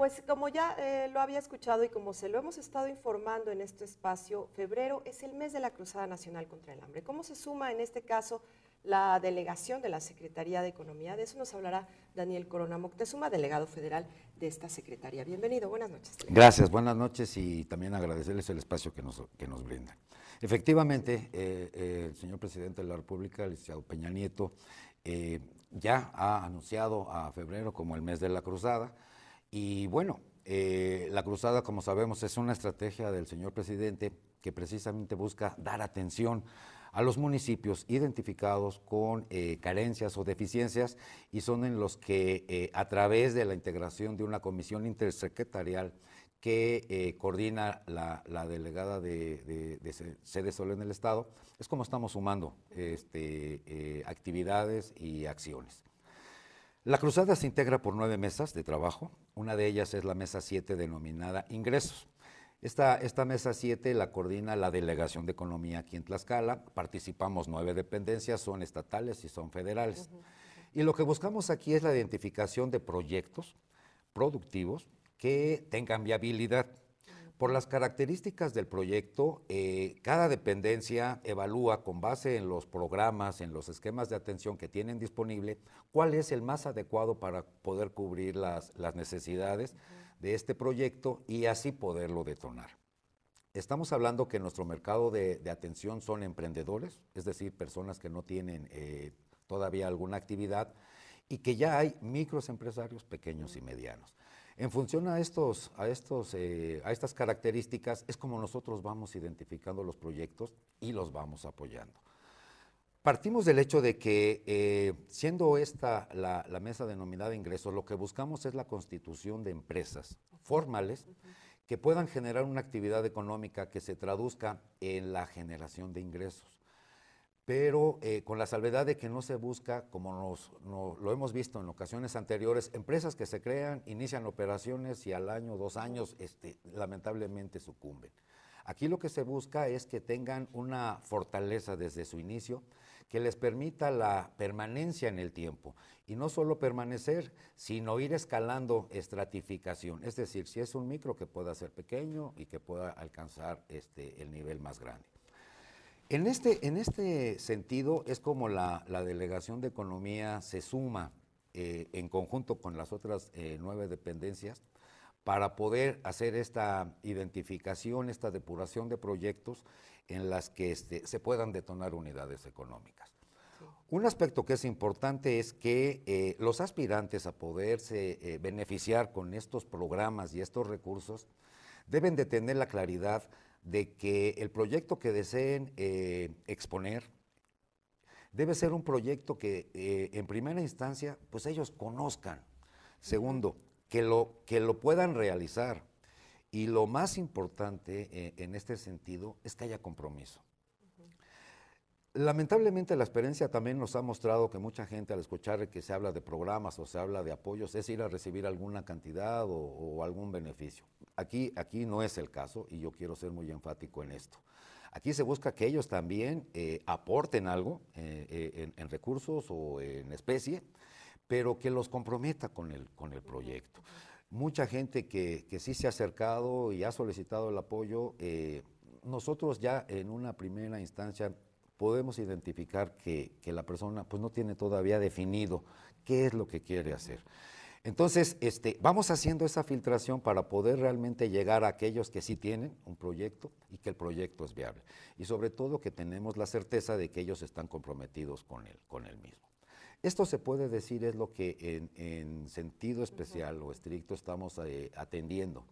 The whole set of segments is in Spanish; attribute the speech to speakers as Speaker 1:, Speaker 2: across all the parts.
Speaker 1: Pues como ya eh, lo había escuchado y como se lo hemos estado informando en este espacio, febrero es el mes de la Cruzada Nacional contra el Hambre. ¿Cómo se suma en este caso la delegación de la Secretaría de Economía? De eso nos hablará Daniel Corona Moctezuma, delegado federal de esta Secretaría. Bienvenido, buenas noches.
Speaker 2: Gracias, buenas noches y también agradecerles el espacio que nos, que nos brindan. Efectivamente, eh, eh, el señor presidente de la República, el licenciado Peña Nieto, ya ha anunciado a febrero como el mes de la Cruzada y bueno, eh, la cruzada, como sabemos, es una estrategia del señor presidente que precisamente busca dar atención a los municipios identificados con eh, carencias o deficiencias y son en los que eh, a través de la integración de una comisión intersecretarial que coordina la, delegada de, Sede solo en el Estado, es como estamos sumando este, actividades y acciones. La cruzada se integra por nueve mesas de trabajo. Una de ellas es la mesa 7 denominada ingresos. Esta, esta mesa 7 la coordina la Delegación de Economía aquí en Tlaxcala. Participamos nueve dependencias, son estatales y son federales. Y lo que buscamos aquí es la identificación de proyectos productivos que tengan viabilidad por las características del proyecto, eh, cada dependencia evalúa con base en los programas, en los esquemas de atención que tienen disponible, cuál es el más adecuado para poder cubrir las, necesidades de este proyecto y así poderlo detonar. Estamos hablando que nuestro mercado de, atención son emprendedores, es decir, personas que no tienen eh, todavía alguna actividad y que ya hay microempresarios pequeños y medianos. En función a, estos, a, estos, eh, a estas características es como nosotros vamos identificando los proyectos y los vamos apoyando. Partimos del hecho de que, eh, siendo esta la, la, mesa denominada ingresos, lo que buscamos es la constitución de empresas formales que puedan generar una actividad económica que se traduzca en la generación de ingresos pero eh, con la salvedad de que no se busca, como lo hemos visto en ocasiones anteriores, empresas que se crean, inician operaciones y al año, dos años, este, lamentablemente sucumben. Aquí lo que se busca es que tengan una fortaleza desde su inicio que les permita la permanencia en el tiempo y no solo permanecer, sino ir escalando estratificación, es decir, si es un micro que pueda ser pequeño y que pueda alcanzar este, el nivel más grande. En este, en este sentido, es como la, Delegación de Economía se suma eh, en conjunto con las otras eh, nueve dependencias para poder hacer esta identificación, esta depuración de proyectos en las que este, se puedan detonar unidades económicas. Un aspecto que es importante es que eh, los aspirantes a poderse beneficiar con estos programas y estos recursos deben de tener la claridad de que el proyecto que deseen eh, exponer debe ser un proyecto que eh, en primera instancia pues ellos conozcan. Segundo, que lo, que lo puedan realizar. Y lo más importante eh, en este sentido es que haya compromiso. Lamentablemente la experiencia también nos ha mostrado que mucha gente al escuchar que se habla de programas o se habla de apoyos es ir a recibir alguna cantidad o, algún beneficio. Aquí, aquí no es el caso y yo quiero ser muy enfático en esto. Aquí se busca que ellos también eh, aporten algo eh, eh, en, recursos o en especie, pero que los comprometa con el, con el proyecto. Mucha gente que, sí se ha acercado y ha solicitado el apoyo, nosotros ya en una primera instancia podemos identificar que, que, la persona pues, no tiene todavía definido qué es lo que quiere hacer. Entonces, este, vamos haciendo esa filtración para poder realmente llegar a aquellos que sí tienen un proyecto y que el proyecto es viable. Y sobre todo que tenemos la certeza de que ellos están comprometidos con el, con el mismo. Esto se puede decir es lo que en, sentido especial o estricto estamos eh, atendiendo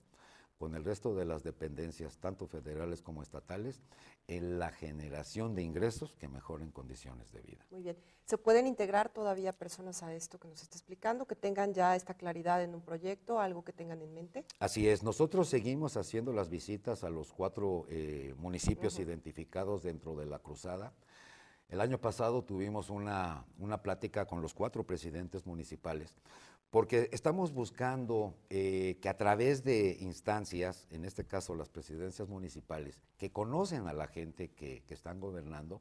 Speaker 2: con el resto de las dependencias, tanto federales como estatales, en la generación de ingresos que mejoren condiciones de vida.
Speaker 1: Muy bien. ¿Se pueden integrar todavía personas a esto que nos está explicando, que tengan ya esta claridad en un proyecto, algo que tengan en mente?
Speaker 2: Así es. Nosotros seguimos haciendo las visitas a los cuatro eh, municipios identificados dentro de la cruzada. El año pasado tuvimos una, una plática con los cuatro presidentes municipales porque estamos buscando eh, que a través de instancias, en este caso las presidencias municipales, que conocen a la gente que, están gobernando,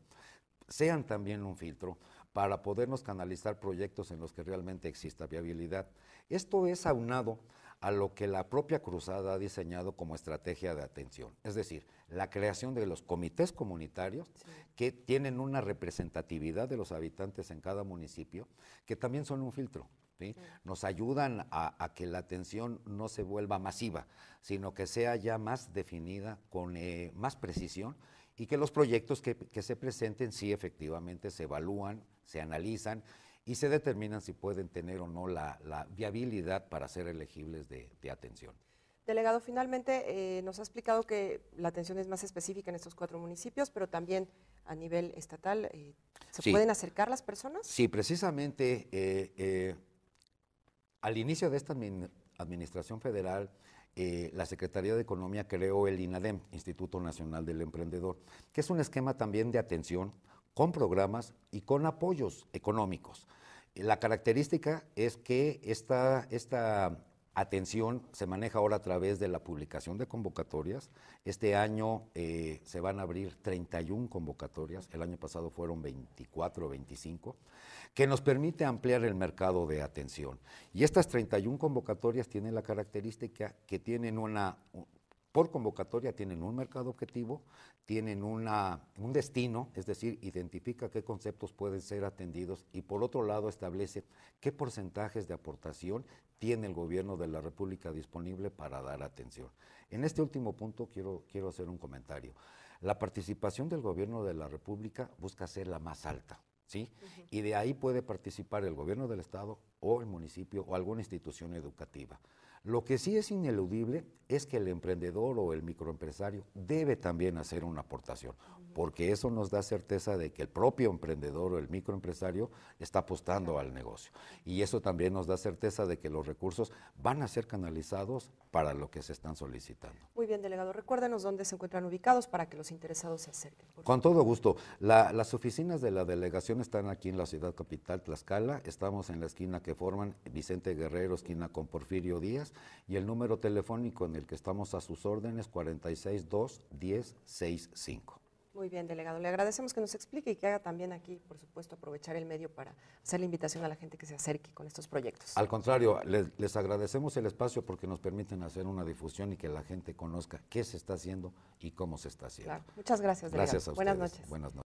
Speaker 2: sean también un filtro para podernos canalizar proyectos en los que realmente exista viabilidad. Esto es aunado a lo que la propia Cruzada ha diseñado como estrategia de atención, es decir, la creación de los comités comunitarios que tienen una representatividad de los habitantes en cada municipio, que también son un filtro. Nos ayudan a, que la atención no se vuelva masiva, sino que sea ya más definida, con eh, más precisión, y que los proyectos que, se presenten sí efectivamente se evalúan, se analizan y se determinan si pueden tener o no la, viabilidad para ser elegibles de, atención.
Speaker 1: Delegado, finalmente eh, nos ha explicado que la atención es más específica en estos cuatro municipios, pero también a nivel estatal, eh, ¿se pueden acercar las personas? Sí,
Speaker 2: precisamente al inicio de esta administración federal, eh, la Secretaría de Economía creó el INADEM, Instituto Nacional del Emprendedor, que es un esquema también de atención con programas y con apoyos económicos. La característica es que esta atención se maneja ahora a través de la publicación de convocatorias. Este año eh, se van a abrir 31 convocatorias, el año pasado fueron 24 o 25, que nos permite ampliar el mercado de atención. Y estas 31 convocatorias tienen la característica que tienen una, por convocatoria tienen un mercado objetivo, tienen un destino, es decir, identifica qué conceptos pueden ser atendidos y por otro lado establece qué porcentajes de aportación tiene el gobierno de la República disponible para dar atención. En este último punto quiero, quiero hacer un comentario. La participación del gobierno de la República busca ser la más alta. ¿Sí? Y de ahí puede participar el gobierno del Estado, o el municipio o alguna institución educativa. Lo que sí es ineludible es que el emprendedor o el microempresario debe también hacer una aportación, porque eso nos da certeza de que el propio emprendedor o el microempresario está apostando al negocio. Y eso también nos da certeza de que los recursos van a ser canalizados para lo que se están solicitando.
Speaker 1: Muy bien, delegado. Recuérdenos dónde se encuentran ubicados para que los interesados se acerquen.
Speaker 2: Con todo gusto. las oficinas de la delegación están aquí en la ciudad capital, Tlaxcala. Estamos en la esquina que forman Vicente Guerrero, esquina con Porfirio Díaz, y el número telefónico en el que estamos a sus órdenes, 462-1065.
Speaker 1: Muy bien, delegado. Le agradecemos que nos explique y que haga también aquí, por supuesto, aprovechar el medio para hacer la invitación a la gente que se acerque con estos proyectos. Al
Speaker 2: contrario, les, agradecemos el espacio porque nos permiten hacer una difusión y que la gente conozca qué se está haciendo y cómo se está haciendo. Muchas gracias, delegado. Gracias Buenas noches.